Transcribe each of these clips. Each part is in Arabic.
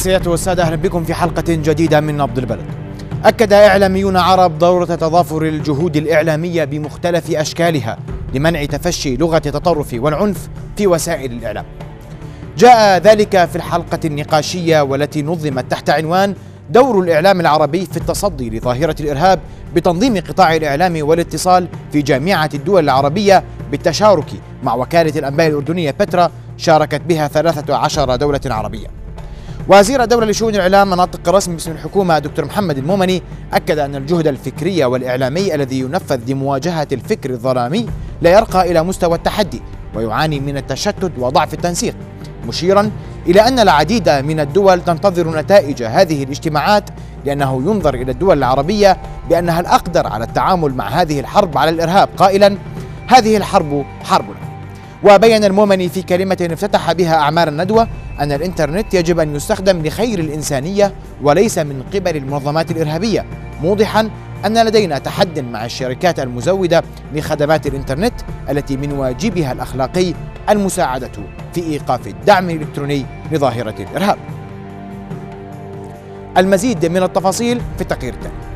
سيادته السادة أهلا بكم في حلقة جديدة من نبض البلد أكد إعلاميون عرب ضرورة تضافر الجهود الإعلامية بمختلف أشكالها لمنع تفشي لغة التطرف والعنف في وسائل الإعلام جاء ذلك في الحلقة النقاشية والتي نظمت تحت عنوان دور الإعلام العربي في التصدي لظاهرة الإرهاب بتنظيم قطاع الإعلام والاتصال في جامعة الدول العربية بالتشارك مع وكالة الأنباء الأردنية بترا شاركت بها 13 دولة عربية وزير الدولة لشؤون الإعلام مناطق الرسم باسم الحكومة دكتور محمد المومني أكد أن الجهد الفكري والإعلامي الذي ينفذ لمواجهة الفكر الظلامي لا يرقى إلى مستوى التحدي ويعاني من التشتت وضعف التنسيق مشيرا إلى أن العديد من الدول تنتظر نتائج هذه الاجتماعات لأنه ينظر إلى الدول العربية بأنها الأقدر على التعامل مع هذه الحرب على الإرهاب قائلا هذه الحرب حربنا وبين المؤمن في كلمة افتتح بها أعمار الندوة أن الإنترنت يجب أن يستخدم لخير الإنسانية وليس من قبل المنظمات الإرهابية موضحا أن لدينا تحد مع الشركات المزودة لخدمات الإنترنت التي من واجبها الأخلاقي المساعدة في إيقاف الدعم الإلكتروني لظاهرة الإرهاب المزيد من التفاصيل في التقرير التالي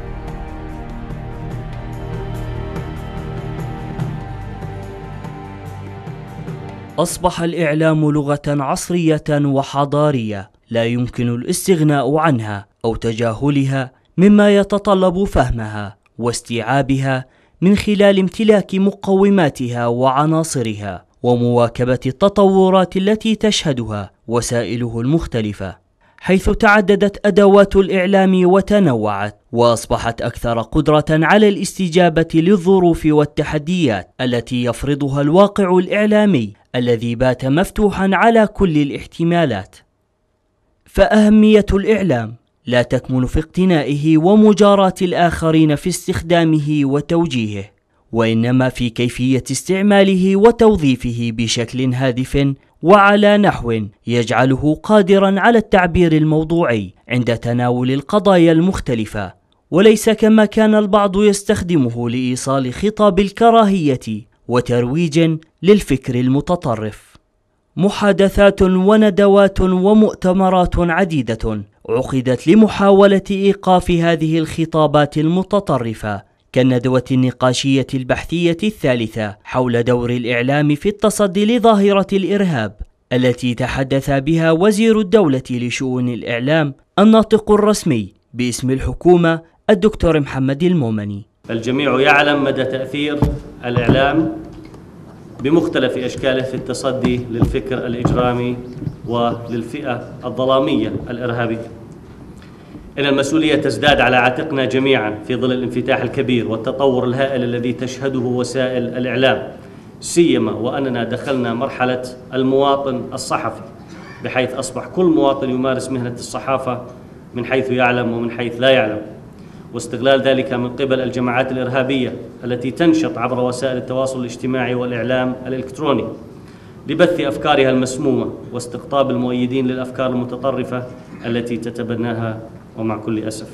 أصبح الإعلام لغة عصرية وحضارية لا يمكن الاستغناء عنها أو تجاهلها مما يتطلب فهمها واستيعابها من خلال امتلاك مقوماتها وعناصرها ومواكبة التطورات التي تشهدها وسائله المختلفة حيث تعددت أدوات الإعلام وتنوعت وأصبحت أكثر قدرة على الاستجابة للظروف والتحديات التي يفرضها الواقع الإعلامي الذي بات مفتوحا على كل الاحتمالات فاهميه الاعلام لا تكمن في اقتنائه ومجاراه الاخرين في استخدامه وتوجيهه وانما في كيفيه استعماله وتوظيفه بشكل هادف وعلى نحو يجعله قادرا على التعبير الموضوعي عند تناول القضايا المختلفه وليس كما كان البعض يستخدمه لايصال خطاب الكراهيه وترويج للفكر المتطرف محادثات وندوات ومؤتمرات عديده عقدت لمحاوله ايقاف هذه الخطابات المتطرفه كالندوه النقاشيه البحثيه الثالثه حول دور الاعلام في التصدي لظاهره الارهاب التي تحدث بها وزير الدوله لشؤون الاعلام الناطق الرسمي باسم الحكومه الدكتور محمد المومني الجميع يعلم مدى تأثير الإعلام بمختلف أشكاله في التصدي للفكر الإجرامي وللفئة الظلامية الإرهابية إن المسؤولية تزداد على عاتقنا جميعا في ظل الانفتاح الكبير والتطور الهائل الذي تشهده وسائل الإعلام سيما وأننا دخلنا مرحلة المواطن الصحفي بحيث أصبح كل مواطن يمارس مهنة الصحافة من حيث يعلم ومن حيث لا يعلم واستغلال ذلك من قبل الجماعات الإرهابية التي تنشط عبر وسائل التواصل الاجتماعي والإعلام الإلكتروني لبث أفكارها المسمومة واستقطاب المؤيدين للأفكار المتطرفة التي تتبناها ومع كل أسف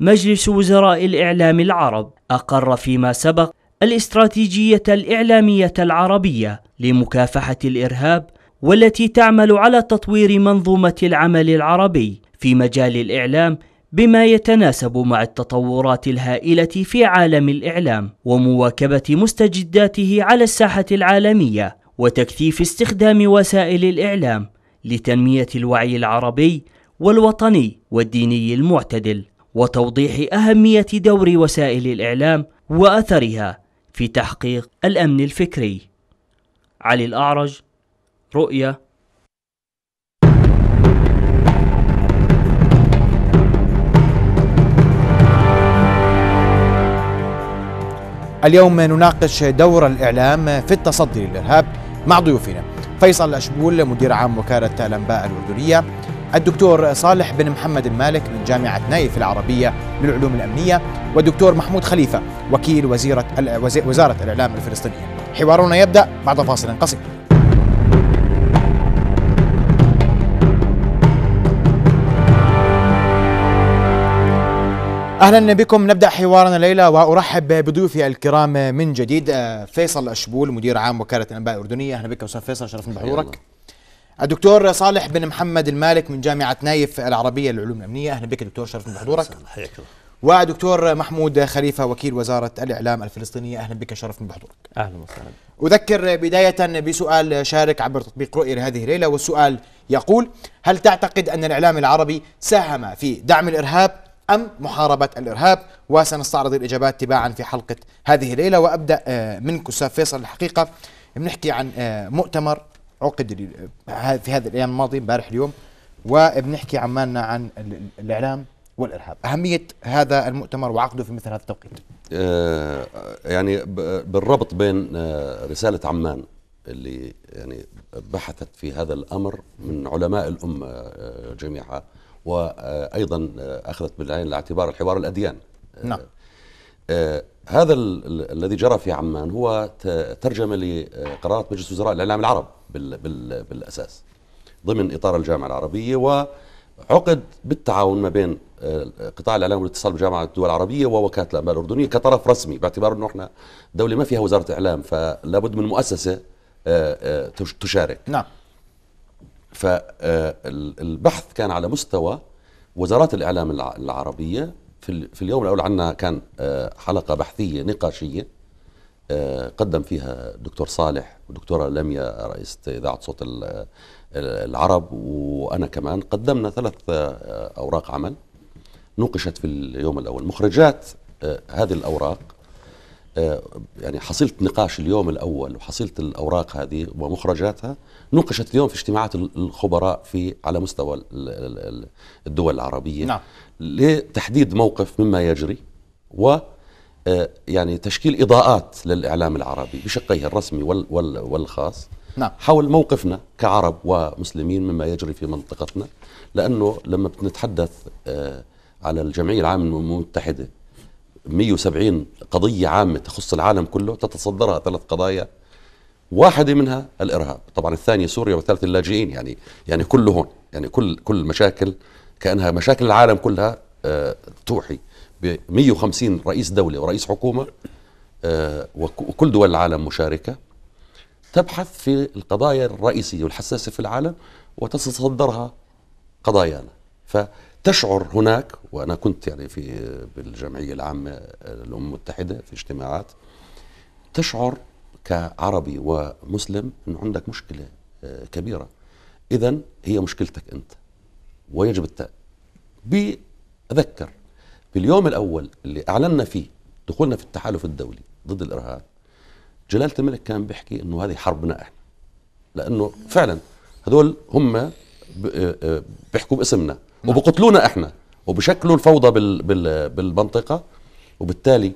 مجلس وزراء الإعلام العرب أقر فيما سبق الاستراتيجية الإعلامية العربية لمكافحة الإرهاب والتي تعمل على تطوير منظومة العمل العربي في مجال الإعلام بما يتناسب مع التطورات الهائله في عالم الاعلام ومواكبه مستجداته على الساحه العالميه وتكثيف استخدام وسائل الاعلام لتنميه الوعي العربي والوطني والديني المعتدل وتوضيح اهميه دور وسائل الاعلام واثرها في تحقيق الامن الفكري علي الاعرج رؤيه اليوم نناقش دور الإعلام في التصدي للإرهاب مع ضيوفنا فيصل أشبول مدير عام وكالة الأنباء الأردنية الدكتور صالح بن محمد المالك من جامعة نايف العربية للعلوم الأمنية والدكتور محمود خليفة وكيل وزيرة وزارة الإعلام الفلسطينية حوارنا يبدأ بعد فاصل قصير اهلا بكم نبدا حوارنا الليله وارحب بضيوفي الكرام من جديد آه، فيصل اشبول مدير عام وكاله الانباء الاردنيه اهلا بك استاذ فيصل شرفنا بحضورك الدكتور صالح بن محمد المالك من جامعه نايف العربيه للعلوم الامنيه اهلا بك دكتور شرفنا بحضورك حياك الله ودكتور محمود خليفه وكيل وزاره الاعلام الفلسطينيه اهلا بك شرف بحضورك اهلا وسهلا اذكر بدايه بسؤال شارك عبر تطبيق رؤيه لهذه الليله والسؤال يقول هل تعتقد ان الاعلام العربي ساهم في دعم الارهاب أم محاربة الإرهاب وسنستعرض الإجابات تباعا في حلقة هذه الليلة وأبدأ آه، منك أستاذ فيصل الحقيقة بنحكي عن آه، مؤتمر عقد آه، في هذه الأيام الماضية امبارح اليوم وبنحكي عمالنا عن الإعلام والإرهاب أهمية هذا المؤتمر وعقده في مثل هذا التوقيت يعني بالربط بين رسالة عمان اللي يعني بحثت في هذا الأمر من علماء الأمة جميعها وايضا اخذت بالعين الاعتبار الحوار الاديان نعم آه، آه، هذا الذي جرى في عمان هو ترجمه لقرارات مجلس وزراء الاعلام العرب بال بال بالاساس ضمن اطار الجامعه العربيه وعقد بالتعاون ما بين آه، قطاع الاعلام والاتصال بجامعه الدول العربيه ووكاله الانباء الاردنيه كطرف رسمي باعتبار انه احنا دوله ما فيها وزاره اعلام فلا بد من مؤسسه تشارك نعم فالبحث كان على مستوى وزارات الإعلام العربية في اليوم الأول عندنا كان آه، حلقة بحثية نقاشية آه، قدم فيها الدكتور صالح والدكتورة لميا رئيسة إذاعة صوت العرب وأنا كمان قدمنا ثلاث آه، أوراق عمل نوقشت في اليوم الأول مخرجات هذه الأوراق آه، يعني حصيلة نقاش اليوم الأول وحصيلة الأوراق هذه ومخرجاتها نوقشت اليوم في اجتماعات الخبراء في على مستوى الدول العربية نعم. لتحديد موقف مما يجري و آه، يعني تشكيل إضاءات للإعلام العربي بشقيه الرسمي والخاص نعم. حول موقفنا كعرب ومسلمين مما يجري في منطقتنا لأنه لما بنتحدث آه، على الجمعية العامة المتحدة 170 قضية عامة تخص العالم كله تتصدرها ثلاث قضايا واحدة منها الإرهاب طبعا الثانية سوريا والثالثة اللاجئين يعني يعني كله هون يعني كل كل مشاكل كأنها مشاكل العالم كلها آه، توحي ب 150 رئيس دولة ورئيس حكومة آه، وكل دول العالم مشاركة تبحث في القضايا الرئيسية والحساسة في العالم وتتصدرها قضايانا ف تشعر هناك وانا كنت يعني في بالجمعيه العامه للامم المتحده في اجتماعات تشعر كعربي ومسلم انه عندك مشكله آه، كبيره اذا هي مشكلتك انت ويجب التأ بذكر باليوم الاول اللي اعلنا فيه دخولنا في التحالف الدولي ضد الارهاب جلاله الملك كان بيحكي انه هذه حربنا احنا لانه فعلا هذول هم آه، آه، بيحكوا باسمنا نعم. وبقتلونا احنا وبشكلوا الفوضى بال بال بالمنطقه وبالتالي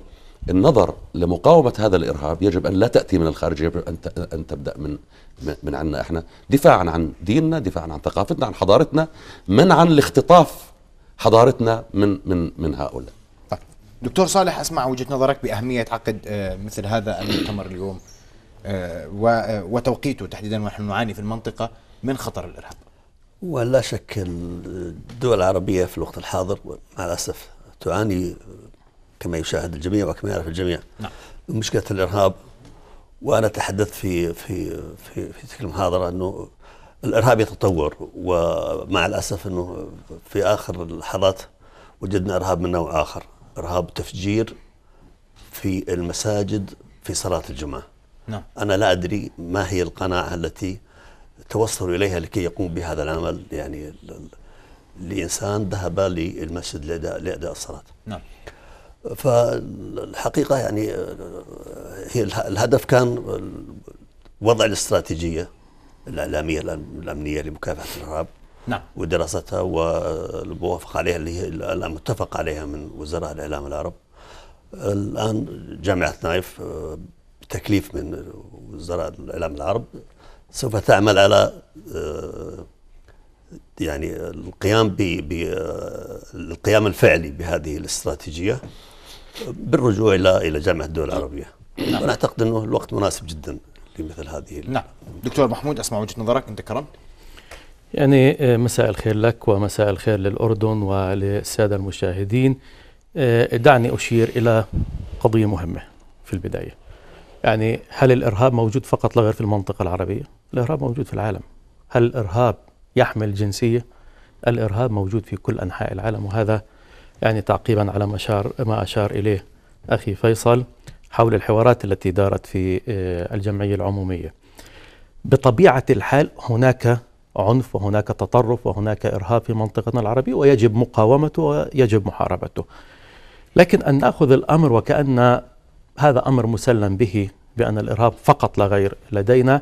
النظر لمقاومه هذا الارهاب يجب ان لا تاتي من الخارج يجب ان ان تبدا من من عنا احنا دفاعا عن ديننا دفاعا عن ثقافتنا عن حضارتنا منعا لاختطاف حضارتنا من من من هؤلاء طيب. دكتور صالح اسمع وجهه نظرك باهميه عقد آه، مثل هذا المؤتمر اليوم آه، آه، وتوقيته تحديدا ونحن نعاني في المنطقه من خطر الارهاب ولا شك الدول العربية في الوقت الحاضر مع الأسف تعاني كما يشاهد الجميع وكما يعرف الجميع نعم. مشكلة الإرهاب وأنا تحدثت في في في في تلك المحاضرة أنه الإرهاب يتطور ومع الأسف أنه في آخر اللحظات وجدنا إرهاب من نوع آخر إرهاب تفجير في المساجد في صلاة الجمعة نعم. أنا لا أدري ما هي القناعة التي توصلوا إليها لكي يقوم بهذا العمل يعني لإنسان ذهب للمسجد لأداء لاداء الصلاة نعم فالحقيقة يعني آه، هي الهدف كان وضع الاستراتيجية الإعلامية الأمنية لمكافحة الإرهاب نعم ودراستها والموافقه عليها اللي هي المتفق عليها من وزراء الإعلام العرب الآن جامعة نايف آه، تكليف من وزراء الإعلام العرب سوف تعمل على آه، يعني القيام بالقيام آه، الفعلي بهذه الاستراتيجيه بالرجوع الى الى جامعه الدول العربيه نعم. وانا اعتقد انه الوقت مناسب جدا لمثل هذه نعم دكتور محمود اسمع وجهه نظرك انت كرم يعني آه، مساء الخير لك ومساء الخير للاردن وللساده المشاهدين دعني اشير الى قضيه مهمه في البدايه يعني هل الإرهاب موجود فقط لا غير في المنطقة العربية؟ الإرهاب موجود في العالم هل الإرهاب يحمل جنسية؟ الإرهاب موجود في كل أنحاء العالم وهذا يعني تعقيبا على ما أشار, ما أشار إليه أخي فيصل حول الحوارات التي دارت في آه، الجمعية العمومية بطبيعة الحال هناك عنف وهناك تطرف وهناك إرهاب في منطقتنا العربية ويجب مقاومته ويجب محاربته لكن أن نأخذ الأمر وكأن هذا أمر مسلم به بأن الإرهاب فقط لا غير لدينا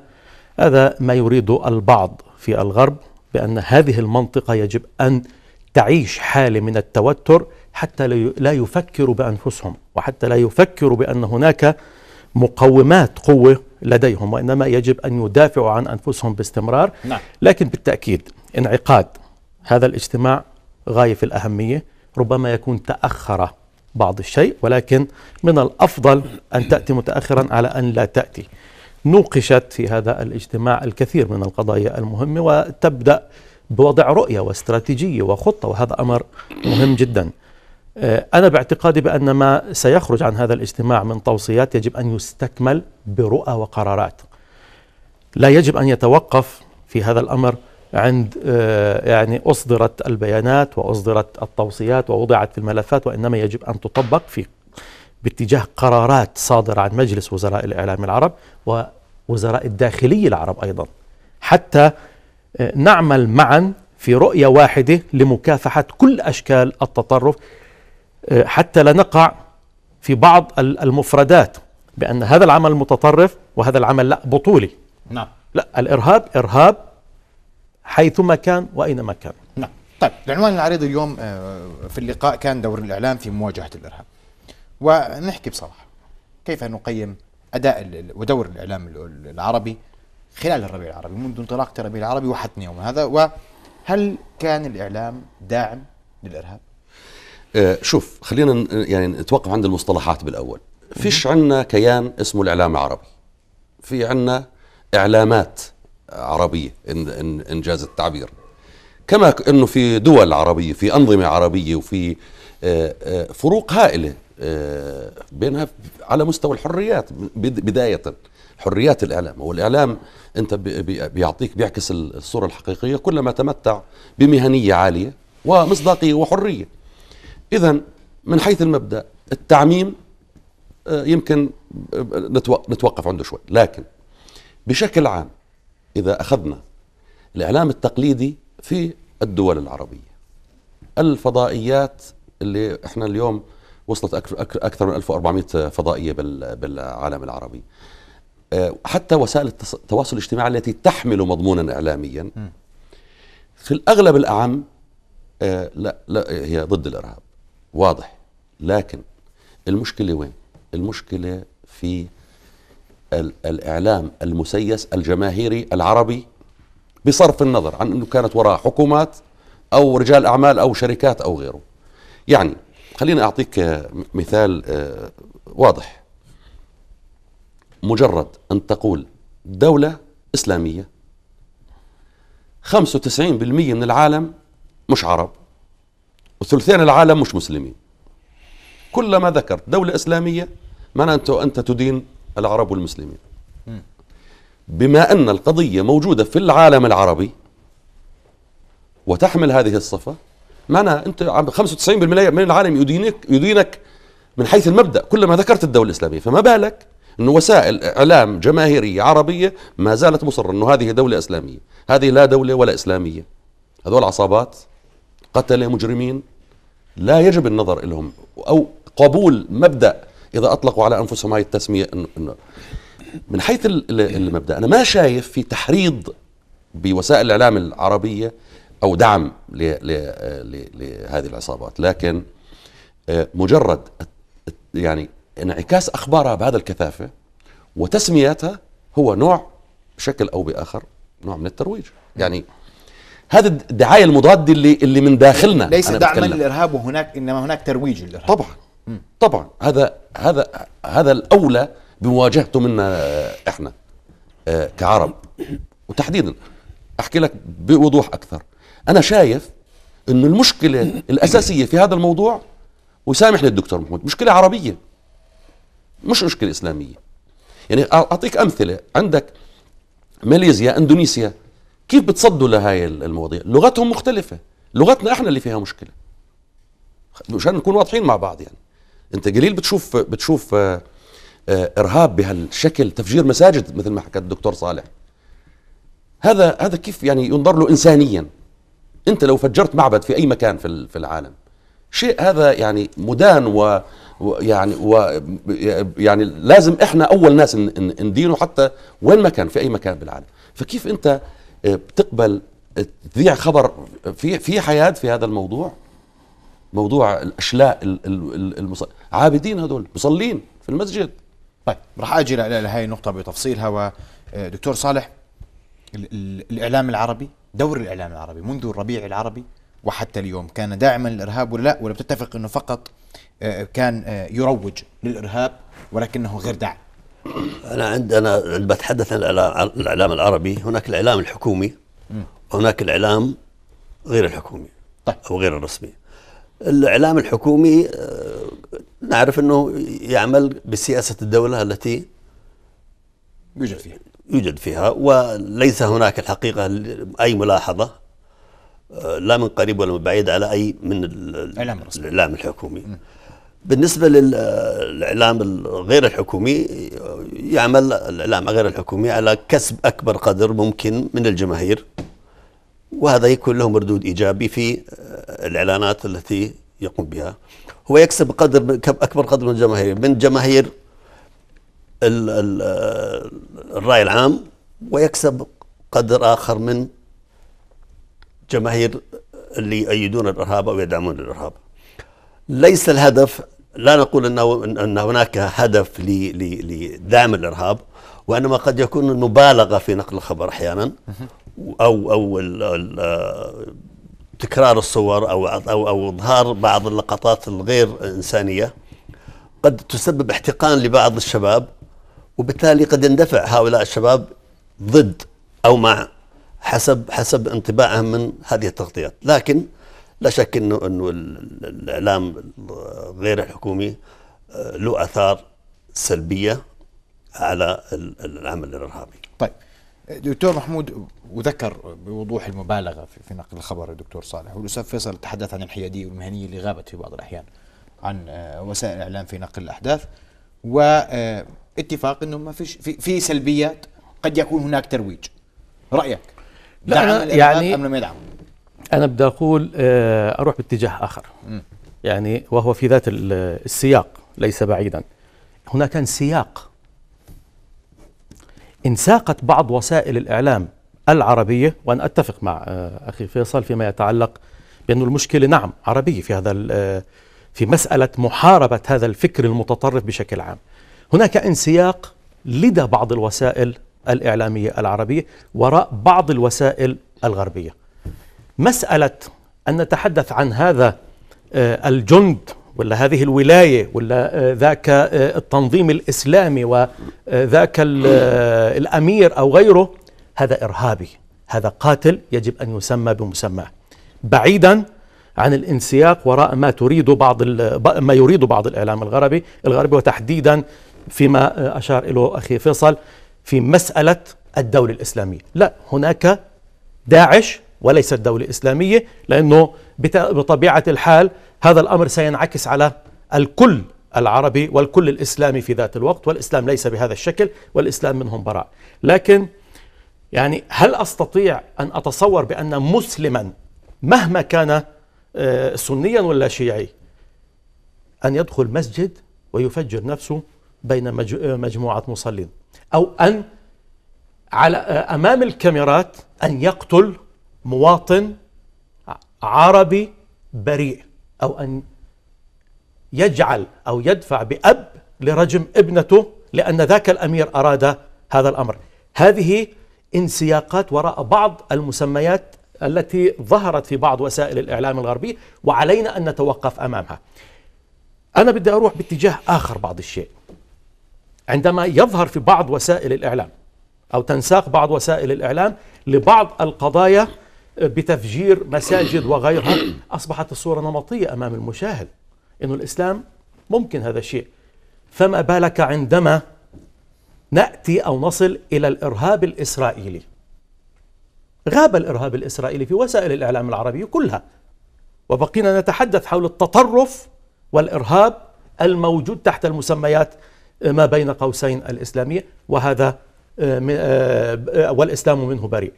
هذا ما يريد البعض في الغرب بأن هذه المنطقة يجب أن تعيش حالة من التوتر حتى لا يفكروا بأنفسهم وحتى لا يفكروا بأن هناك مقومات قوة لديهم وإنما يجب أن يدافعوا عن أنفسهم باستمرار نعم. لكن بالتأكيد انعقاد هذا الاجتماع غاية في الأهمية ربما يكون تأخر بعض الشيء ولكن من الافضل ان تاتي متاخرا على ان لا تاتي. نوقشت في هذا الاجتماع الكثير من القضايا المهمه وتبدا بوضع رؤيه واستراتيجيه وخطه وهذا امر مهم جدا. آه، انا باعتقادي بان ما سيخرج عن هذا الاجتماع من توصيات يجب ان يستكمل برؤى وقرارات. لا يجب ان يتوقف في هذا الامر عند آه، يعني أصدرت البيانات وأصدرت التوصيات ووضعت في الملفات وإنما يجب أن تطبق في باتجاه قرارات صادرة عن مجلس وزراء الإعلام العرب ووزراء الداخلية العرب أيضا حتى آه، نعمل معا في رؤية واحدة لمكافحة كل أشكال التطرف آه، حتى لا نقع في بعض المفردات بأن هذا العمل متطرف وهذا العمل لا بطولي نعم لا الإرهاب إرهاب حيثما كان وأينما كان نعم طيب العنوان العريض اليوم آه، في اللقاء كان دور الإعلام في مواجهة الإرهاب ونحكي بصراحة كيف نقيم أداء ودور الإعلام العربي خلال الربيع العربي منذ انطلاقة الربيع العربي وحتى يوم هذا وهل كان الإعلام داعم للإرهاب؟ آه شوف خلينا يعني نتوقف عند المصطلحات بالأول فيش عندنا كيان اسمه الإعلام العربي في عندنا إعلامات عربية إن, إن, إن جاز التعبير كما أنه في دول عربية في أنظمة عربية وفي آه، آه، فروق هائلة آه، بينها على مستوى الحريات بداية حريات الإعلام هو الإعلام أنت بيعطيك بيعكس الصورة الحقيقية كلما تمتع بمهنية عالية ومصداقية وحرية إذا من حيث المبدأ التعميم يمكن نتوقف عنده شوي لكن بشكل عام إذا أخذنا الإعلام التقليدي في الدول العربية الفضائيات اللي احنا اليوم وصلت أكثر من 1400 فضائية بالعالم العربي آه، حتى وسائل التواصل الاجتماعي التي تحمل مضمونا إعلاميا في الأغلب الأعم آه، لا, لا هي ضد الإرهاب واضح لكن المشكلة وين؟ المشكلة في الإعلام المسيس الجماهيري العربي بصرف النظر عن أنه كانت وراء حكومات أو رجال أعمال أو شركات أو غيره يعني خليني أعطيك مثال آه، واضح مجرد أن تقول دولة إسلامية 95% من العالم مش عرب وثلثين العالم مش مسلمين كلما ذكرت دولة إسلامية معناته أنت تدين العرب والمسلمين بما أن القضية موجودة في العالم العربي وتحمل هذه الصفة معناها أنت 95% من العالم يدينك يدينك من حيث المبدأ كلما ذكرت الدولة الإسلامية فما بالك أنه وسائل إعلام جماهيرية عربية ما زالت مصرة أنه هذه دولة إسلامية هذه لا دولة ولا إسلامية هذول عصابات قتلة مجرمين لا يجب النظر لهم أو قبول مبدأ اذا اطلقوا على انفسهم هاي التسميه انه من حيث المبدا انا ما شايف في تحريض بوسائل الاعلام العربيه او دعم لهذه العصابات لكن آه، مجرد يعني انعكاس اخبارها بهذا الكثافه وتسمياتها هو نوع بشكل او باخر نوع من الترويج يعني هذه الدعايه المضاده اللي اللي من داخلنا ليس دعما للارهاب وهناك انما هناك ترويج للارهاب طبعا طبعا هذا هذا هذا الاولى بمواجهته منا احنا آه، كعرب وتحديدا احكي لك بوضوح اكثر انا شايف انه المشكله الاساسيه في هذا الموضوع وسامحني الدكتور محمود مشكله عربيه مش مشكله اسلاميه يعني اعطيك امثله عندك ماليزيا اندونيسيا كيف بتصدوا لهاي المواضيع لغتهم مختلفه لغتنا احنا اللي فيها مشكله مشان نكون واضحين مع بعض يعني انت جليل بتشوف بتشوف آه، آه، ارهاب بهالشكل تفجير مساجد مثل ما حكى الدكتور صالح هذا هذا كيف يعني ينظر له انسانيا انت لو فجرت معبد في اي مكان في في العالم شيء هذا يعني مدان و يعني و يعني لازم احنا اول ناس ندينه حتى وين ما كان في اي مكان بالعالم فكيف انت آه، بتقبل تذيع خبر في في حياه في هذا الموضوع موضوع الاشلاء المص... عابدين هذول مصلين في المسجد طيب راح اجي لهي النقطه بتفصيلها ودكتور آه، صالح الاعلام العربي دور الاعلام العربي منذ الربيع العربي وحتى اليوم كان داعما للارهاب ولا لا ولا بتتفق انه فقط آه، كان آه، يروج للارهاب ولكنه غير داعم انا عندنا بتحدث عن الاعلام العربي هناك الاعلام الحكومي وهناك الاعلام غير الحكومي طيب. او غير الرسمي الإعلام الحكومي آه، نعرف أنه يعمل بسياسة الدولة التي يوجد فيها يوجد فيها وليس هناك الحقيقة أي ملاحظة آه، لا من قريب ولا من بعيد على أي من الإعلام, الإعلام الحكومي م. بالنسبة للإعلام آه، الغير الحكومي يعمل الإعلام غير الحكومي على كسب أكبر قدر ممكن من الجماهير وهذا يكون له مردود إيجابي في آه، الإعلانات التي يقوم بها هو يكسب قدر أكبر قدر من الجماهير من جماهير آه، الرأي العام ويكسب قدر آخر من جماهير اللي يؤيدون الإرهاب أو يدعمون الإرهاب ليس الهدف لا نقول أنه أن هناك هدف لدعم الإرهاب وإنما قد يكون المبالغه في نقل الخبر أحيانا او او الـ الـ تكرار الصور او او او اظهار بعض اللقطات الغير انسانيه قد تسبب احتقان لبعض الشباب وبالتالي قد يندفع هؤلاء الشباب ضد او مع حسب حسب انطباعهم من هذه التغطيات لكن لا شك انه انه الاعلام غير الحكومي له اثار سلبيه على العمل الارهابي طيب دكتور محمود وذكر بوضوح المبالغه في نقل الخبر الدكتور صالح والاستاذ فيصل تحدث عن الحياديه والمهنيه اللي غابت في بعض الاحيان عن آه، وسائل الاعلام في نقل الاحداث واتفاق آه، انه ما فيش في, في سلبيات قد يكون هناك ترويج رايك لا أنا يعني ام لم يدعم انا بدي اقول آه، اروح باتجاه اخر م. يعني وهو في ذات السياق ليس بعيدا هناك سياق إن ساقت بعض وسائل الإعلام العربية وأنا أتفق مع آه، أخي فيصل فيما يتعلق بأن المشكلة نعم عربية في هذا آه، في مسألة محاربة هذا الفكر المتطرف بشكل عام هناك انسياق لدى بعض الوسائل الإعلامية العربية وراء بعض الوسائل الغربية مسألة أن نتحدث عن هذا آه، الجند ولا هذه الولاية ولا آه، ذاك آه، التنظيم الإسلامي وذاك آه، الأمير أو غيره هذا إرهابي هذا قاتل يجب أن يسمى بمسماه بعيدا عن الانسياق وراء ما تريد بعض ما يريد بعض الإعلام الغربي الغربي وتحديدا فيما أشار إليه أخي فيصل في مسألة الدولة الإسلامية لا هناك داعش وليست دولة إسلامية لأنه بطبيعة الحال هذا الأمر سينعكس على الكل العربي والكل الإسلامي في ذات الوقت والإسلام ليس بهذا الشكل والإسلام منهم براء لكن يعني هل أستطيع أن أتصور بأن مسلما مهما كان آه، سنيا ولا شيعي أن يدخل مسجد ويفجر نفسه بين آه، مجموعة مصلين أو أن على آه، أمام الكاميرات أن يقتل مواطن عربي بريء أو أن يجعل أو يدفع بأب لرجم ابنته لأن ذاك الأمير أراد هذا الأمر هذه انسياقات وراء بعض المسميات التي ظهرت في بعض وسائل الإعلام الغربي وعلينا أن نتوقف أمامها أنا بدي أروح باتجاه آخر بعض الشيء عندما يظهر في بعض وسائل الإعلام أو تنساق بعض وسائل الإعلام لبعض القضايا بتفجير مساجد وغيرها أصبحت الصورة نمطية أمام المشاهد أن الإسلام ممكن هذا الشيء فما بالك عندما نأتي أو نصل إلى الإرهاب الإسرائيلي غاب الإرهاب الإسرائيلي في وسائل الإعلام العربي كلها وبقينا نتحدث حول التطرف والإرهاب الموجود تحت المسميات ما بين قوسين الإسلامية وهذا آه، آه، آه، والإسلام منه بريء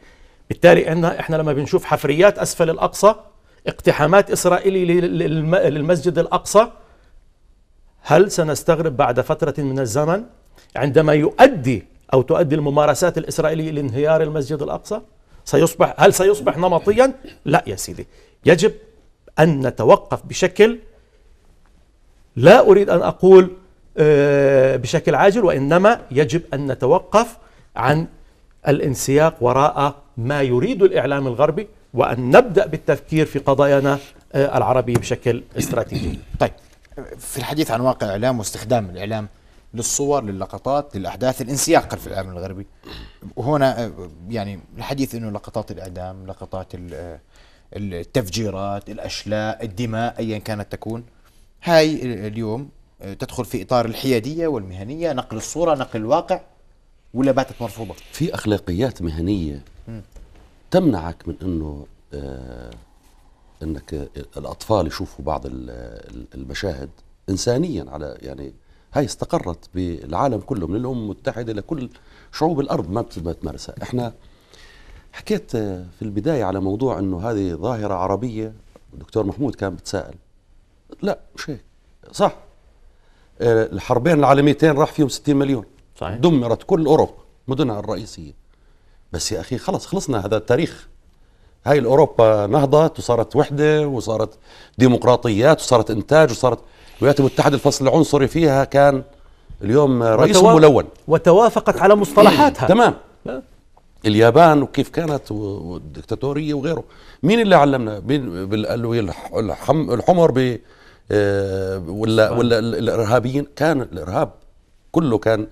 بالتالي احنا احنا لما بنشوف حفريات اسفل الاقصى اقتحامات اسرائيلي للمسجد الاقصى هل سنستغرب بعد فتره من الزمن عندما يؤدي او تؤدي الممارسات الاسرائيليه لانهيار المسجد الاقصى؟ سيصبح هل سيصبح نمطيا؟ لا يا سيدي يجب ان نتوقف بشكل لا اريد ان اقول آه، بشكل عاجل وانما يجب ان نتوقف عن الانسياق وراء ما يريد الإعلام الغربي وأن نبدأ بالتفكير في قضايانا آه، العربية بشكل استراتيجي طيب في الحديث عن واقع الإعلام واستخدام الإعلام للصور للقطات للأحداث الانسياق في الإعلام الغربي وهنا آه، يعني الحديث أنه لقطات الإعدام لقطات آه، التفجيرات الأشلاء الدماء أيا كانت تكون هاي اليوم تدخل في إطار الحيادية والمهنية نقل الصورة نقل الواقع ولا باتت مرفوضه في اخلاقيات مهنيه تمنعك من انه آه، انك الاطفال يشوفوا بعض المشاهد انسانيا على يعني هاي استقرت بالعالم كله من الامم المتحده لكل شعوب الارض ما بتمارسها احنا حكيت آه، في البدايه على موضوع انه هذه ظاهره عربيه الدكتور محمود كان بتساءل لا مش هيك صح آه، الحربين العالميتين راح فيهم 60 مليون صحيح. دمرت كل أوروبا مدنها الرئيسية بس يا أخي خلص خلصنا هذا التاريخ هاي الأوروبا نهضت وصارت وحدة وصارت ديمقراطيات وصارت إنتاج وصارت الولايات المتحدة الفصل العنصري فيها كان اليوم رئيس وتوا... ملون وتوافقت على مصطلحاتها إيه، تمام اليابان وكيف كانت والدكتاتورية وغيره مين اللي علمنا مين بالألوية الحمر ب آه، ولا ولا الارهابيين كان الارهاب كله كان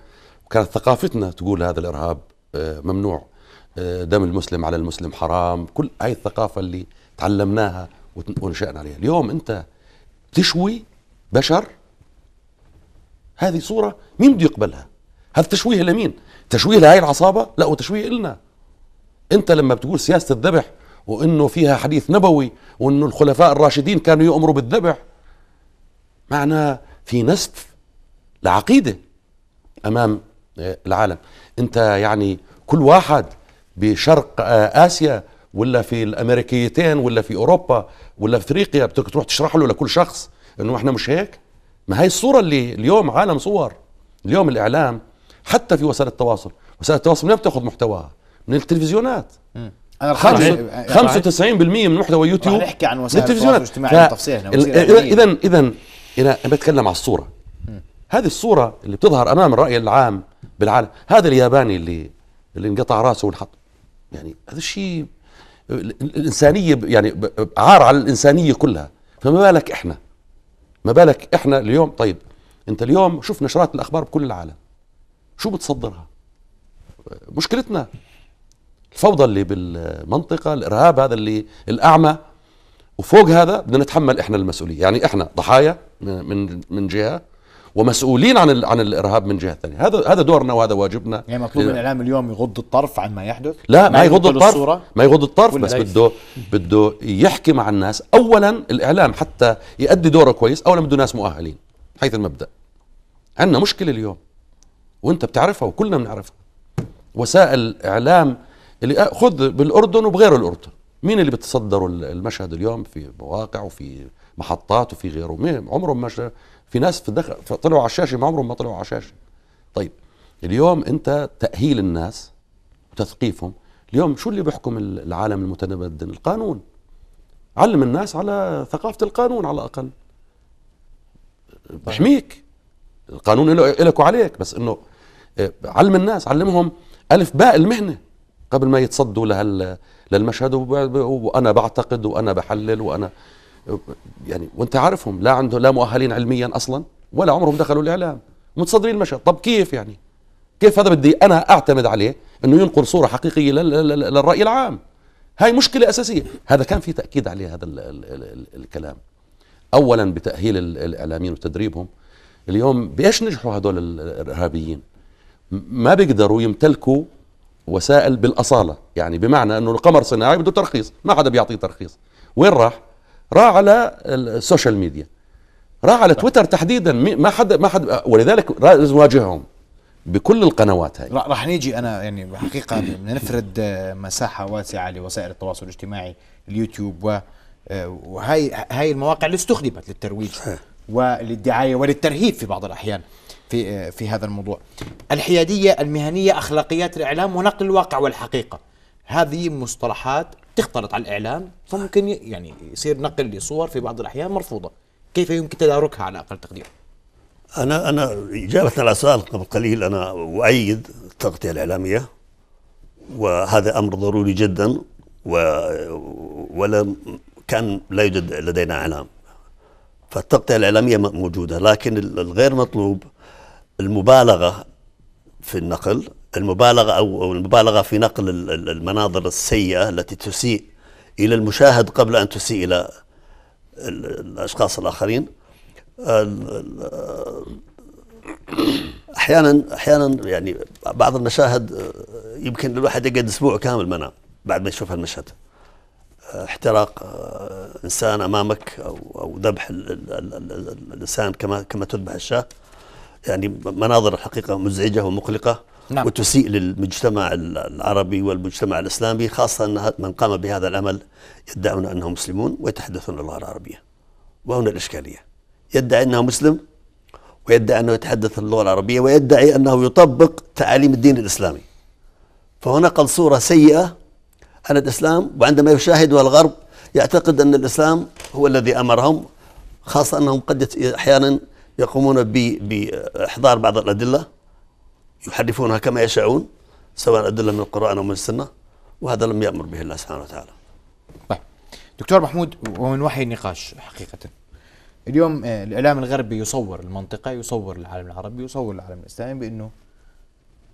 كانت ثقافتنا تقول هذا الارهاب آه، ممنوع آه، دم المسلم على المسلم حرام كل هاي الثقافه اللي تعلمناها ونشأنا عليها اليوم انت تشوي بشر هذه صوره مين بده يقبلها هذا تشويه لمين تشويه لهاي العصابه لا وتشويه لنا انت لما بتقول سياسه الذبح وانه فيها حديث نبوي وانه الخلفاء الراشدين كانوا يؤمروا بالذبح معناه في نسف لعقيده امام العالم انت يعني كل واحد بشرق اسيا ولا في الامريكيتين ولا في اوروبا ولا في افريقيا بتروح تشرح له لكل شخص انه احنا مش هيك ما هي الصوره اللي اليوم عالم صور اليوم الاعلام حتى في وسائل التواصل وسائل التواصل منين بتاخذ محتواها من التلفزيونات انا 95% يعني من محتوى يوتيوب نحكي عن وسائل التواصل الاجتماعي بالتفصيل اذا اذا انا بتكلم على الصوره هذه الصوره اللي بتظهر امام الراي العام بالعالم هذا الياباني اللي اللي انقطع راسه وانحط يعني هذا الشيء الانسانيه يعني عار على الانسانيه كلها فما بالك احنا ما بالك احنا اليوم طيب انت اليوم شوف نشرات الاخبار بكل العالم شو بتصدرها مشكلتنا الفوضى اللي بالمنطقه الارهاب هذا اللي الاعمى وفوق هذا بدنا نتحمل احنا المسؤوليه يعني احنا ضحايا من من جهه ومسؤولين عن عن الارهاب من جهه ثانيه هذا هذا دورنا وهذا واجبنا يعني مطلوب من الاعلام اليوم يغض الطرف عن ما يحدث لا ما يغض الطرف ما يغض الطرف بس بده بده يحكي مع الناس اولا الاعلام حتى يؤدي دوره كويس اولا بده ناس مؤهلين حيث المبدا عندنا مشكله اليوم وانت بتعرفها وكلنا بنعرفها وسائل اعلام اللي آه، خذ بالاردن وبغير الاردن مين اللي بتصدروا المشهد اليوم في مواقع وفي محطات وفي غيره عمرهم ما في ناس في دخل طلعوا على الشاشه ما عمرهم ما طلعوا على الشاشه طيب اليوم انت تاهيل الناس وتثقيفهم اليوم شو اللي بيحكم العالم المتمدن القانون علم الناس على ثقافه القانون على الاقل بحميك القانون له لك وعليك بس انه آه، علم الناس علمهم الف باء المهنه قبل ما يتصدوا لهال للمشهد وانا بعتقد وانا بحلل وانا يعني وانت عارفهم لا عندهم لا مؤهلين علميا اصلا ولا عمرهم دخلوا الاعلام متصدرين المشهد طب كيف يعني كيف هذا بدي انا اعتمد عليه انه ينقل صوره حقيقيه للراي العام هاي مشكله اساسيه هذا كان في تاكيد عليه هذا الـ الـ الـ الكلام اولا بتاهيل الاعلاميين وتدريبهم اليوم بايش نجحوا هذول الارهابيين ما بيقدروا يمتلكوا وسائل بالاصاله يعني بمعنى انه القمر صناعي بده ترخيص ما حدا بيعطيه ترخيص وين راح راح على السوشيال ميديا راح على تويتر تحديدا ما حد ما حد ولذلك لازم نواجههم بكل القنوات هاي راح نيجي انا يعني حقيقه بدنا نفرد آه، مساحه واسعه لوسائل التواصل الاجتماعي اليوتيوب و آه، وهي هاي المواقع اللي استخدمت للترويج وللدعايه وللترهيب في بعض الاحيان في آه، في هذا الموضوع الحياديه المهنيه اخلاقيات الاعلام ونقل الواقع والحقيقه هذه مصطلحات تختلط على الاعلام فممكن يعني يصير نقل لصور في بعض الاحيان مرفوضه كيف يمكن تداركها على اقل تقدير انا انا اجابه على سؤال قبل قليل انا اؤيد التغطيه الاعلاميه وهذا امر ضروري جدا و ولا كان لا يوجد لدينا اعلام فالتغطيه الاعلاميه موجوده لكن الغير مطلوب المبالغه في النقل المبالغة أو المبالغة في نقل المناظر السيئة التي تسيء إلى المشاهد قبل أن تسيء إلى الأشخاص الآخرين أحيانا أحيانا يعني بعض المشاهد يمكن الواحد يقعد أسبوع كامل منام بعد ما يشوف المشهد احتراق آه، إنسان أمامك أو أو ذبح الإنسان كما كما تذبح الشاة يعني مناظر الحقيقة مزعجة ومقلقة نعم. وتسيء للمجتمع العربي والمجتمع الإسلامي خاصة أن من قام بهذا العمل يدعون أنهم مسلمون ويتحدثون اللغة العربية وهنا الإشكالية يدعي أنه مسلم ويدعي أنه يتحدث اللغة العربية ويدعي أنه يطبق تعاليم الدين الإسلامي فهنا قد صورة سيئة عن الإسلام وعندما يشاهدها الغرب يعتقد أن الإسلام هو الذي أمرهم خاصة أنهم قد أحيانا يقومون بإحضار بعض الأدلة يحرفونها كما يشاءون سواء أدلة من القرآن أو من السنة وهذا لم يأمر به الله سبحانه وتعالى طيب دكتور محمود ومن وحي النقاش حقيقة اليوم آه، الإعلام الغربي يصور المنطقة يصور العالم العربي يصور العالم الإسلامي بأنه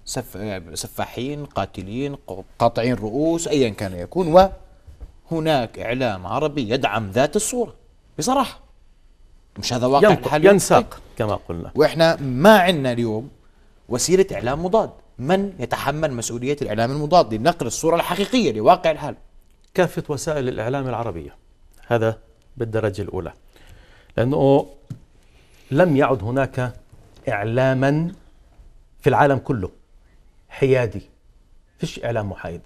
سف... آه، سفاحين قاتلين قاطعين رؤوس أيا كان يكون وهناك إعلام عربي يدعم ذات الصورة بصراحة مش هذا واقع الحالي ينساق طيب. كما قلنا واحنا ما عندنا اليوم وسيلة إعلام مضاد من يتحمل مسؤولية الإعلام المضاد لنقل الصورة الحقيقية لواقع الحال كافة وسائل الإعلام العربية هذا بالدرجة الأولى لأنه لم يعد هناك إعلاما في العالم كله حيادي فيش إعلام محايد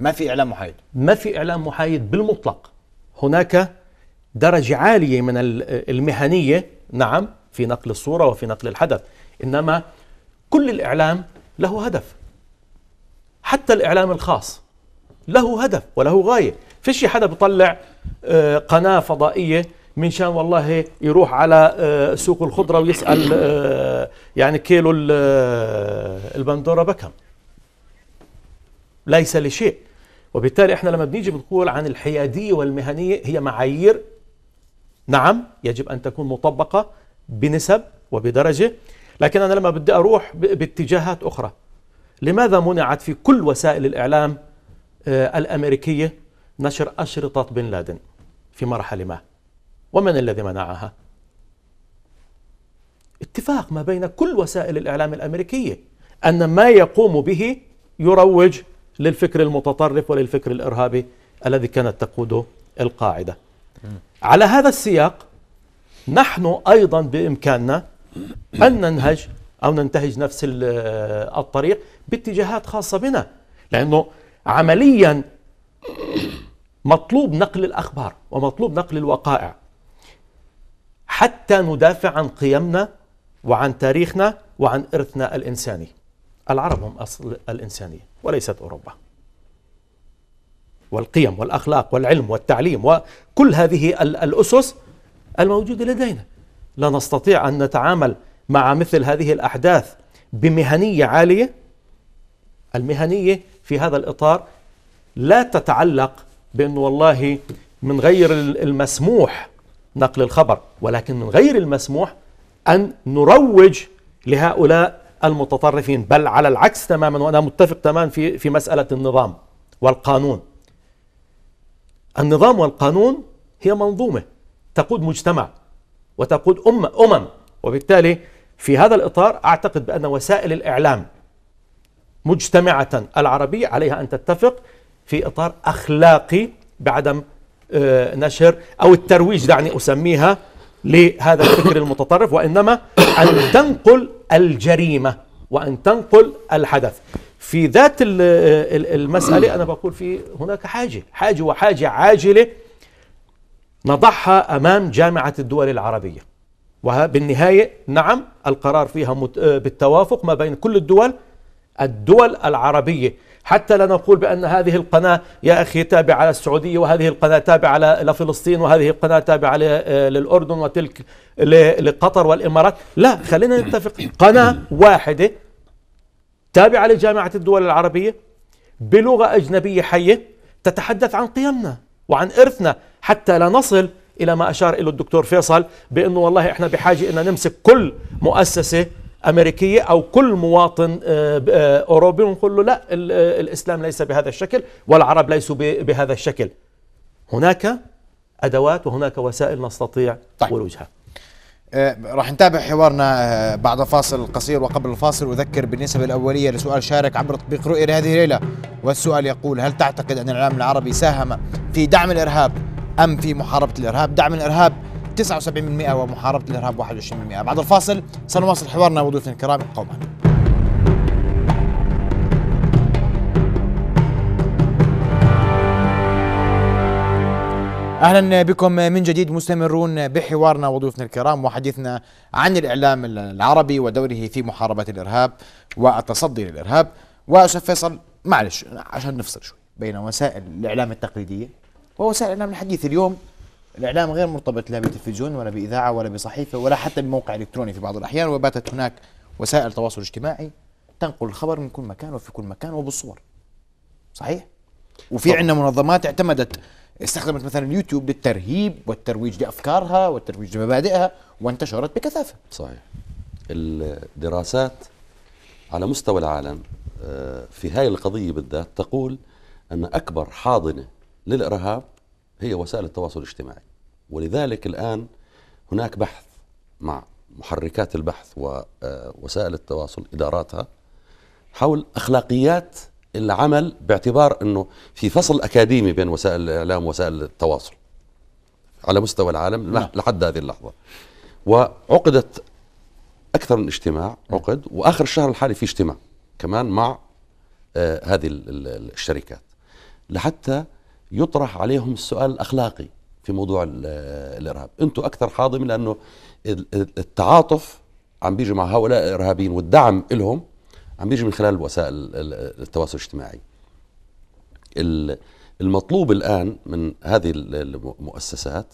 ما في إعلام محايد ما في إعلام محايد بالمطلق هناك درجة عالية من المهنية نعم في نقل الصورة وفي نقل الحدث إنما كل الإعلام له هدف حتى الإعلام الخاص له هدف وله غاية فيش حدا بيطلع آه، قناة فضائية من شان والله يروح على آه، سوق الخضرة ويسأل آه، يعني كيلو البندورة بكم ليس لشيء وبالتالي احنا لما بنيجي بنقول عن الحيادية والمهنية هي معايير نعم يجب أن تكون مطبقة بنسب وبدرجة لكن أنا لما بدي أروح باتجاهات أخرى لماذا منعت في كل وسائل الإعلام آه، الأمريكية نشر أشرطة بن لادن في مرحلة ما ومن الذي منعها اتفاق ما بين كل وسائل الإعلام الأمريكية أن ما يقوم به يروج للفكر المتطرف وللفكر الإرهابي الذي كانت تقوده القاعدة على هذا السياق نحن أيضا بإمكاننا أن ننهج أو ننتهج نفس الطريق باتجاهات خاصة بنا لأنه عمليا مطلوب نقل الأخبار ومطلوب نقل الوقائع حتى ندافع عن قيمنا وعن تاريخنا وعن إرثنا الإنساني العرب هم أصل الإنسانية وليست أوروبا والقيم والأخلاق والعلم والتعليم وكل هذه الأسس الموجودة لدينا لا نستطيع أن نتعامل مع مثل هذه الأحداث بمهنية عالية المهنية في هذا الإطار لا تتعلق بأنه والله من غير المسموح نقل الخبر ولكن من غير المسموح أن نروج لهؤلاء المتطرفين بل على العكس تماما وأنا متفق تماما في, في مسألة النظام والقانون النظام والقانون هي منظومة تقود مجتمع وتقود أمة أمم وبالتالي في هذا الإطار أعتقد بأن وسائل الإعلام مجتمعة العربية عليها أن تتفق في إطار أخلاقي بعدم آه، نشر أو الترويج دعني أسميها لهذا الفكر المتطرف وإنما أن تنقل الجريمة وأن تنقل الحدث في ذات آه، المسألة أنا بقول في هناك حاجة حاجة وحاجة عاجلة نضعها أمام جامعة الدول العربية وبالنهاية نعم القرار فيها آه، بالتوافق ما بين كل الدول الدول العربية حتى لا نقول بأن هذه القناة يا أخي تابعة على السعودية وهذه القناة تابعة لفلسطين وهذه القناة تابعة آه، للأردن وتلك لقطر والإمارات لا خلينا نتفق قناة واحدة تابعة لجامعة الدول العربية بلغة أجنبية حية تتحدث عن قيمنا وعن إرثنا حتى لا نصل إلى ما أشار إليه الدكتور فيصل بأنه والله إحنا بحاجة أن نمسك كل مؤسسة أمريكية أو كل مواطن آه، آه، أوروبي ونقول له لا آه، الإسلام ليس بهذا الشكل والعرب ليسوا بهذا الشكل هناك أدوات وهناك وسائل نستطيع طيب. ولوجها آه، راح نتابع حوارنا آه، بعد فاصل قصير وقبل الفاصل أذكر بالنسبة الأولية لسؤال شارك عبر تطبيق رؤية لهذه الليلة والسؤال يقول هل تعتقد أن الإعلام العربي ساهم في دعم الإرهاب أم في محاربة الإرهاب دعم الإرهاب 79% ومحاربة الإرهاب 21% بعد الفاصل سنواصل حوارنا وضيوفنا الكرام قوما اهلا بكم من جديد مستمرون بحوارنا وضيوفنا الكرام وحديثنا عن الاعلام العربي ودوره في محاربه الارهاب والتصدي للارهاب واستاذ فيصل معلش عشان نفصل شوي بين وسائل الاعلام التقليديه ووسائل الاعلام الحديث اليوم الاعلام غير مرتبط لا بتلفزيون ولا باذاعه ولا بصحيفه ولا حتى بموقع الكتروني في بعض الاحيان وباتت هناك وسائل تواصل اجتماعي تنقل الخبر من كل مكان وفي كل مكان وبالصور صحيح وفي عندنا منظمات اعتمدت استخدمت مثلا اليوتيوب للترهيب والترويج لافكارها والترويج لمبادئها وانتشرت بكثافه. صحيح. الدراسات على مستوى العالم آه، في هاي القضيه بالذات تقول ان اكبر حاضنه للارهاب هي وسائل التواصل الاجتماعي. ولذلك الان هناك بحث مع محركات البحث ووسائل آه، التواصل اداراتها حول اخلاقيات العمل باعتبار انه في فصل اكاديمي بين وسائل الاعلام ووسائل التواصل على مستوى العالم نعم. لحد هذه اللحظه وعقدت اكثر من اجتماع نعم. عقد واخر الشهر الحالي في اجتماع كمان مع آه هذه الشركات لحتى يطرح عليهم السؤال الاخلاقي في موضوع الارهاب انتم اكثر حاضم لانه التعاطف عم بيجي مع هؤلاء الارهابيين والدعم لهم عم بيجي من خلال وسائل التواصل الاجتماعي المطلوب الآن من هذه المؤسسات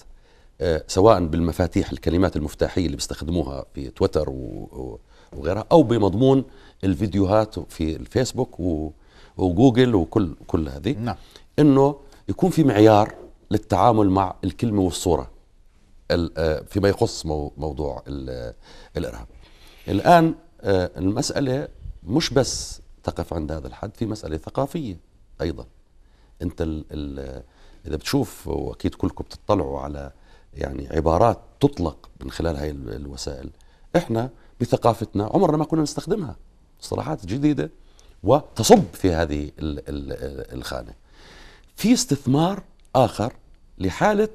آه، سواء بالمفاتيح الكلمات المفتاحية اللي بيستخدموها في تويتر وغيرها أو بمضمون الفيديوهات في الفيسبوك وجوجل وكل كل هذه نعم. أنه يكون في معيار للتعامل مع الكلمة والصورة آه، فيما يخص موضوع الإرهاب الآن آه، المسألة مش بس تقف عند هذا الحد في مسألة ثقافية أيضا أنت الـ الـ إذا بتشوف وأكيد كلكم بتطلعوا على يعني عبارات تطلق من خلال هاي الوسائل إحنا بثقافتنا عمرنا ما كنا نستخدمها مصطلحات جديدة وتصب في هذه الـ الـ الخانة في استثمار آخر لحالة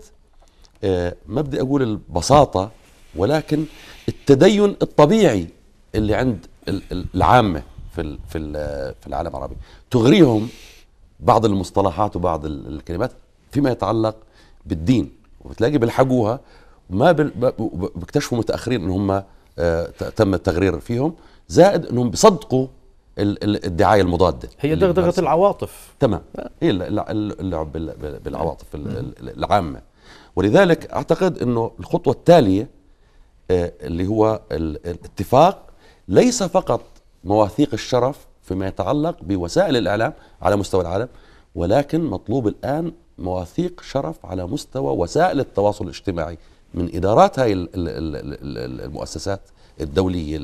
آه، ما بدي أقول البساطة ولكن التدين الطبيعي اللي عند العامه في في في العالم العربي تغريهم بعض المصطلحات وبعض الكلمات فيما يتعلق بالدين وبتلاقي بيلحقوها ما بيكتشفوا متاخرين ان هم آه، تم التغرير فيهم زائد انهم بيصدقوا الدعايه المضاده هي دغدغه العواطف تمام هي اللعب بالعواطف العامه ولذلك اعتقد انه الخطوه التاليه آه، اللي هو الاتفاق ليس فقط مواثيق الشرف فيما يتعلق بوسائل الإعلام على مستوى العالم ولكن مطلوب الآن مواثيق شرف على مستوى وسائل التواصل الاجتماعي من إدارات هاي المؤسسات الدولية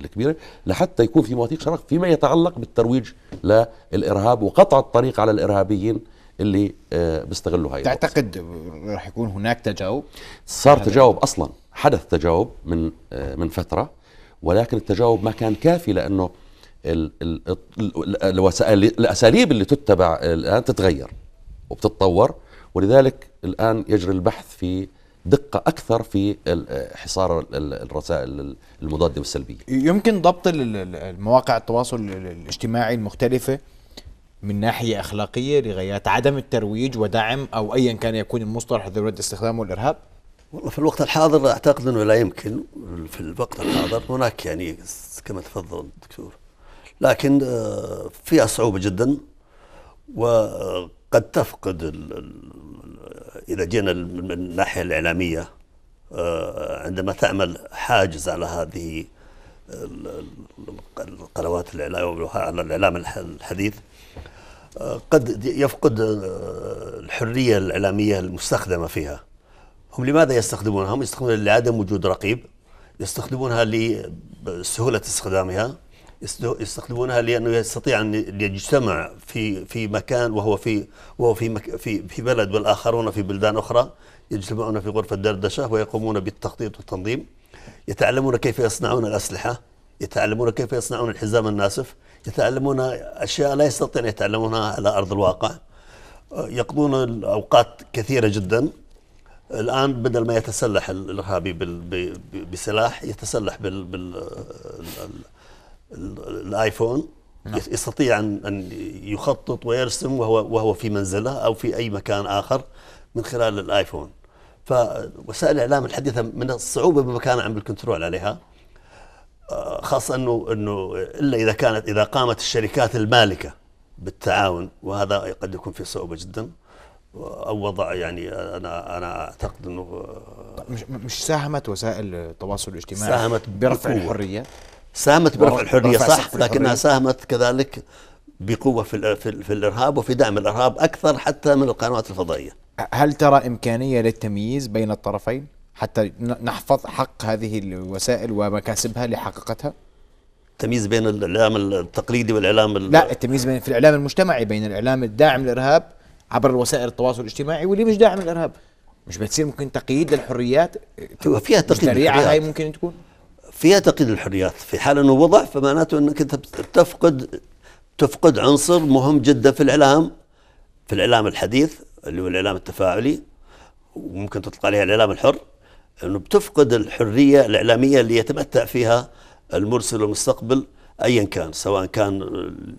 الكبيرة لحتى يكون في مواثيق شرف فيما يتعلق بالترويج للإرهاب وقطع الطريق على الإرهابيين اللي آه، بيستغلوا هاي تعتقد راح يكون هناك تجاوب؟ صار تجاوب أصلا حدث تجاوب من آه، من فترة ولكن التجاوب ما كان كافي لانه الاساليب اللي تتبع الان تتغير وبتتطور ولذلك الان يجري البحث في دقة أكثر في حصار الرسائل المضادة والسلبية يمكن ضبط المواقع التواصل الاجتماعي المختلفة من ناحية أخلاقية لغايات عدم الترويج ودعم أو أيا كان يكون المصطلح يريد استخدامه الإرهاب والله في الوقت الحاضر اعتقد انه لا يمكن في الوقت الحاضر هناك يعني كما تفضل الدكتور لكن آه، فيها صعوبه جدا وقد تفقد اذا جينا من الناحيه الاعلاميه آه، عندما تعمل حاجز على هذه القنوات الاعلام على الاعلام الحديث آه، قد يفقد الحريه الاعلاميه المستخدمه فيها هم لماذا يستخدمونها؟ هم يستخدمونها لعدم وجود رقيب يستخدمونها لسهولة استخدامها يستخدمونها لأنه يستطيع أن يجتمع في في مكان وهو في وهو في مك في في بلد والآخرون في بلدان أخرى يجتمعون في غرفة دردشة ويقومون بالتخطيط والتنظيم يتعلمون كيف يصنعون الأسلحة يتعلمون كيف يصنعون الحزام الناسف يتعلمون أشياء لا يستطيع أن يتعلمونها على أرض الواقع يقضون أوقات كثيرة جدا الان بدل ما يتسلح الارهابي بسلاح يتسلح بالايفون نعم. يستطيع ان يخطط ويرسم وهو وهو في منزله او في اي مكان اخر من خلال الايفون فوسائل الاعلام الحديثه من الصعوبه بمكان عم بالكنترول عليها آه، خاصه انه انه الا اذا كانت اذا قامت الشركات المالكه بالتعاون وهذا قد يكون في صعوبه جدا او وضع يعني انا انا اعتقد انه مش مش ساهمت وسائل التواصل الاجتماعي ساهمت برفع الحريه ساهمت برفع الحريه صح لكنها ساهمت كذلك بقوه في في الارهاب وفي دعم الارهاب اكثر حتى من القنوات الفضائيه هل ترى امكانيه للتمييز بين الطرفين حتى نحفظ حق هذه الوسائل ومكاسبها لحقيقتها التمييز بين الاعلام التقليدي والاعلام لا التمييز بين في الاعلام المجتمعي بين الاعلام الداعم للارهاب عبر وسائل التواصل الاجتماعي واللي مش داعم الارهاب مش بتصير ممكن تقييد للحريات فيها تقييد للحريات هاي ممكن تكون فيها تقييد للحريات في حال انه وضع فمعناته انك انت تفقد تفقد عنصر مهم جدا في الاعلام في الاعلام الحديث اللي هو الاعلام التفاعلي وممكن تطلق عليها الاعلام الحر انه بتفقد الحريه الاعلاميه اللي يتمتع فيها المرسل والمستقبل أيا كان سواء كان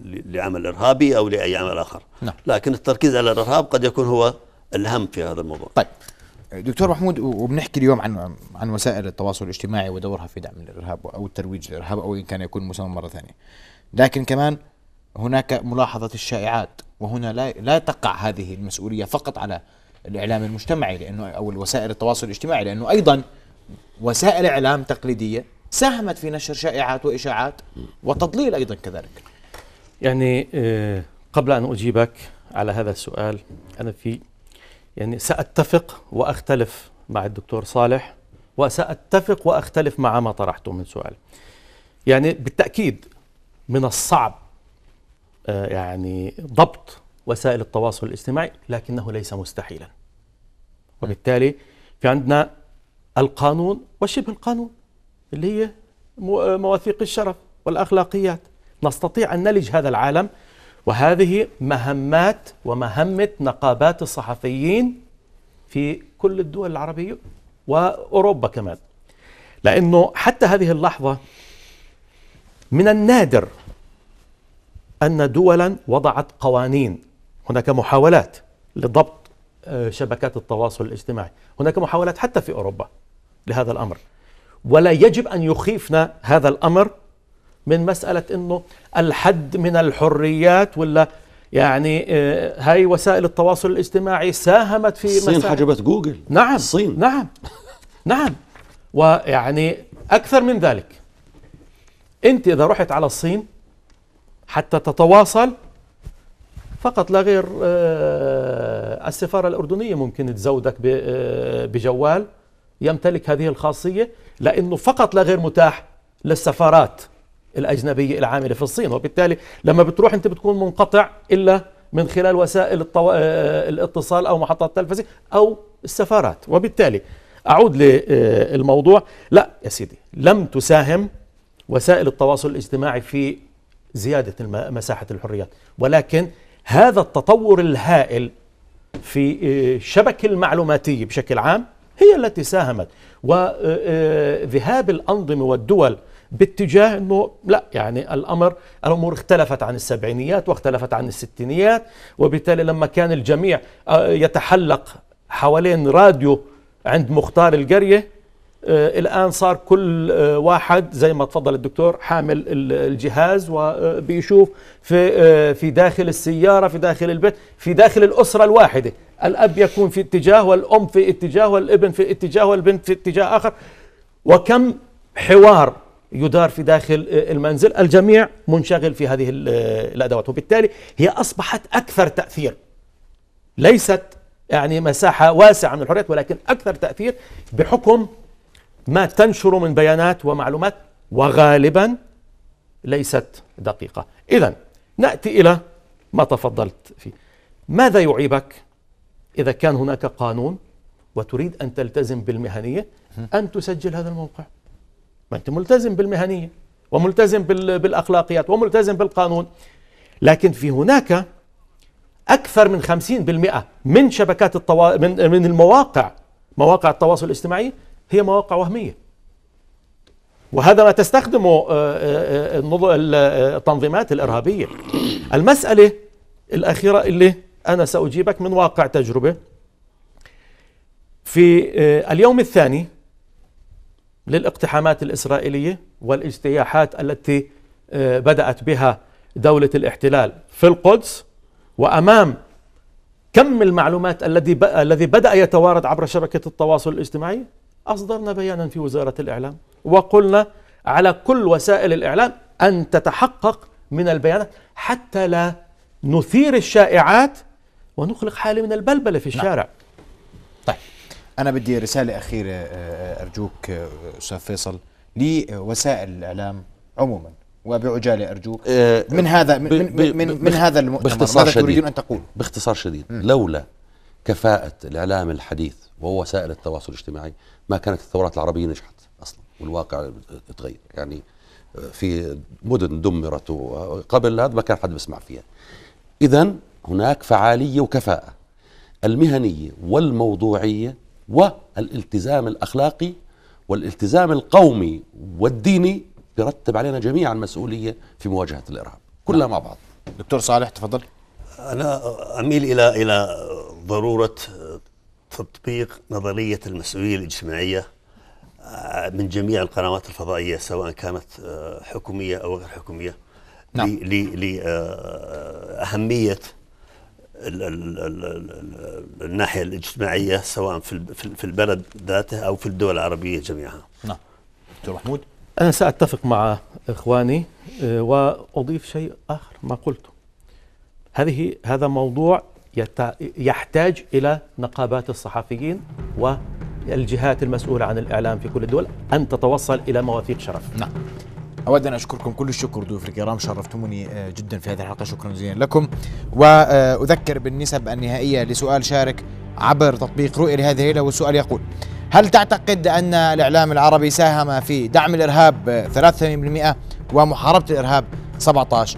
لعمل إرهابي أو لأي عمل آخر نعم. لكن التركيز على الإرهاب قد يكون هو الهم في هذا الموضوع طيب دكتور محمود وبنحكي اليوم عن عن وسائل التواصل الاجتماعي ودورها في دعم الارهاب او الترويج للارهاب او ان كان يكون مسمى مره ثانيه. لكن كمان هناك ملاحظه الشائعات وهنا لا لا تقع هذه المسؤوليه فقط على الاعلام المجتمعي لانه او الوسائل التواصل الاجتماعي لانه ايضا وسائل اعلام تقليديه ساهمت في نشر شائعات وإشاعات وتضليل أيضا كذلك يعني آه، قبل أن أجيبك على هذا السؤال أنا في يعني سأتفق وأختلف مع الدكتور صالح وسأتفق وأختلف مع ما طرحته من سؤال يعني بالتأكيد من الصعب آه، يعني ضبط وسائل التواصل الاجتماعي لكنه ليس مستحيلا وبالتالي في عندنا القانون وشبه القانون اللي هي مواثيق الشرف والأخلاقيات نستطيع أن نلج هذا العالم وهذه مهمات ومهمة نقابات الصحفيين في كل الدول العربية وأوروبا كمان لأنه حتى هذه اللحظة من النادر أن دولا وضعت قوانين هناك محاولات لضبط آه، شبكات التواصل الاجتماعي هناك محاولات حتى في أوروبا لهذا الأمر ولا يجب أن يخيفنا هذا الأمر من مسألة أنه الحد من الحريات ولا يعني آه، هاي وسائل التواصل الاجتماعي ساهمت في الصين حجبت جوجل نعم الصين نعم نعم ويعني أكثر من ذلك أنت إذا رحت على الصين حتى تتواصل فقط لا غير آه، السفارة الأردنية ممكن تزودك آه، بجوال يمتلك هذه الخاصية لأنه فقط لا غير متاح للسفارات الأجنبية العاملة في الصين وبالتالي لما بتروح أنت بتكون منقطع إلا من خلال وسائل الطو... آه، الاتصال أو محطات التلفزي أو السفارات وبالتالي أعود للموضوع آه، لا يا سيدي لم تساهم وسائل التواصل الاجتماعي في زيادة مساحة الحريات ولكن هذا التطور الهائل في الشبكة آه، المعلوماتية بشكل عام هي التي ساهمت وذهاب آه، آه، الأنظمة والدول باتجاه انه لا يعني الامر الامور اختلفت عن السبعينيات واختلفت عن الستينيات وبالتالي لما كان الجميع آه، يتحلق حوالين راديو عند مختار القريه الان صار كل واحد زي ما تفضل الدكتور حامل الجهاز وبيشوف في في داخل السياره في داخل البيت في داخل الاسره الواحده الأب يكون في اتجاه والأم في اتجاه والابن في اتجاه والبنت في اتجاه آخر وكم حوار يدار في داخل المنزل الجميع منشغل في هذه الأدوات وبالتالي هي أصبحت أكثر تأثير ليست يعني مساحة واسعة من الحريات ولكن أكثر تأثير بحكم ما تنشر من بيانات ومعلومات وغالبا ليست دقيقة إذا نأتي إلى ما تفضلت فيه ماذا يعيبك إذا كان هناك قانون وتريد أن تلتزم بالمهنية أن تسجل هذا الموقع ما أنت ملتزم بالمهنية وملتزم بالأخلاقيات وملتزم بالقانون لكن في هناك أكثر من 50% من شبكات التوا... من من المواقع مواقع التواصل الاجتماعي هي مواقع وهمية وهذا ما تستخدمه آه، آه، آه، التنظيمات الإرهابية المسألة الأخيرة اللي أنا سأجيبك من واقع تجربة في آه، اليوم الثاني للاقتحامات الإسرائيلية والاجتياحات التي آه، بدأت بها دولة الاحتلال في القدس وأمام كم المعلومات الذي الذي بدأ يتوارد عبر شبكة التواصل الاجتماعي أصدرنا بيانا في وزارة الإعلام وقلنا على كل وسائل الإعلام أن تتحقق من البيانات حتى لا نثير الشائعات ونخلق حالة من البلبلة في نعم. الشارع لا. طيب أنا بدي رسالة أخيرة آه، آه، أرجوك آه، أستاذ فيصل لوسائل الإعلام عموما وبعجالة أرجوك من هذا من, من, من, من هذا المؤتمر باختصار ماذا تريدون أن تقول باختصار شديد لولا كفاءة الإعلام الحديث ووسائل التواصل الاجتماعي ما كانت الثورات العربية نجحت أصلا والواقع تغير يعني في مدن دمرت قبل هذا ما كان حد بيسمع فيها إذا هناك فعاليه وكفاءه المهنيه والموضوعيه والالتزام الاخلاقي والالتزام القومي والديني يرتب علينا جميعا مسؤوليه في مواجهه الارهاب كلها مع بعض دكتور صالح تفضل انا اميل الى الى ضروره تطبيق نظريه المسؤوليه الاجتماعيه آه، من جميع القنوات الفضائيه سواء كانت آه، حكوميه او غير حكوميه نعم. لأهمية آه، الناحية الاجتماعية سواء في البلد ذاته أو في الدول العربية جميعها نعم دكتور محمود أنا سأتفق مع إخواني آه، وأضيف شيء آخر ما قلته هذه هذا موضوع يحتاج إلى نقابات الصحفيين والجهات المسؤولة عن الإعلام في كل الدول أن تتوصل إلى مواثيق شرف نعم اود ان اشكركم كل الشكر ضيوف الكرام شرفتموني آه، جدا في هذه الحلقه شكرا جزيلا لكم واذكر بالنسب النهائيه لسؤال شارك عبر تطبيق رؤية لهذه الليلة والسؤال يقول هل تعتقد أن الإعلام العربي ساهم في دعم الإرهاب 83% ومحاربة الإرهاب 17%؟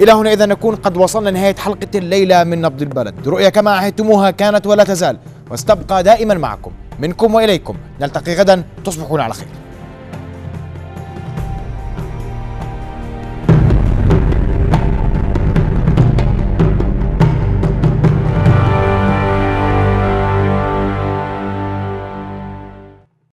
إلى هنا إذا نكون قد وصلنا نهاية حلقة الليلة من نبض البلد رؤية كما عهدتموها كانت ولا تزال واستبقى دائما معكم منكم وإليكم نلتقي غدا تصبحون على خير